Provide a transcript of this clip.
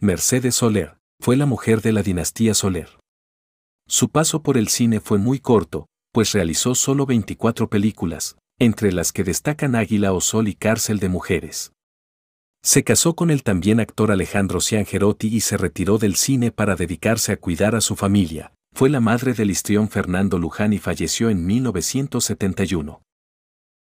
Mercedes Soler, fue la mujer de la dinastía Soler. Su paso por el cine fue muy corto, pues realizó solo 24 películas, entre las que destacan Águila o Sol y Cárcel de Mujeres. Se casó con el también actor Alejandro Ciangerotti y se retiró del cine para dedicarse a cuidar a su familia. Fue la madre del histrión Fernando Luján y falleció en 1971.